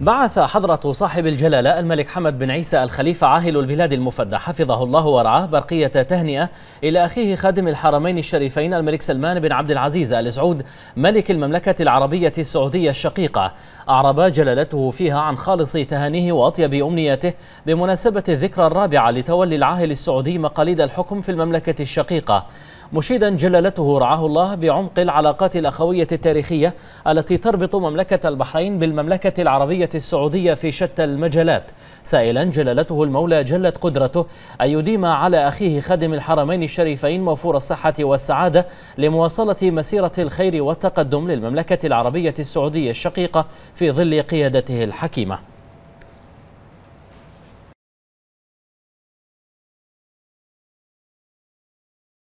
بعث حضرة صاحب الجلالة الملك حمد بن عيسى الخليفة عاهل البلاد المفدى حفظه الله ورعاه برقية تهنئة إلى أخيه خادم الحرمين الشريفين الملك سلمان بن عبد العزيز آل سعود ملك المملكة العربية السعودية الشقيقة أعرب جلالته فيها عن خالص تهانيه وأطيب أمنيته بمناسبة الذكرى الرابعة لتولي العاهل السعودي مقاليد الحكم في المملكة الشقيقة مشيدا جلالته رعاه الله بعمق العلاقات الأخوية التاريخية التي تربط مملكة البحرين بالمملكة العربية السعودية في شتى المجالات سائلا جلالته المولى جلت قدرته أن يديم على أخيه خادم الحرمين الشريفين موفور الصحة والسعادة لمواصلة مسيرة الخير والتقدم للمملكة العربية السعودية الشقيقة في ظل قيادته الحكيمة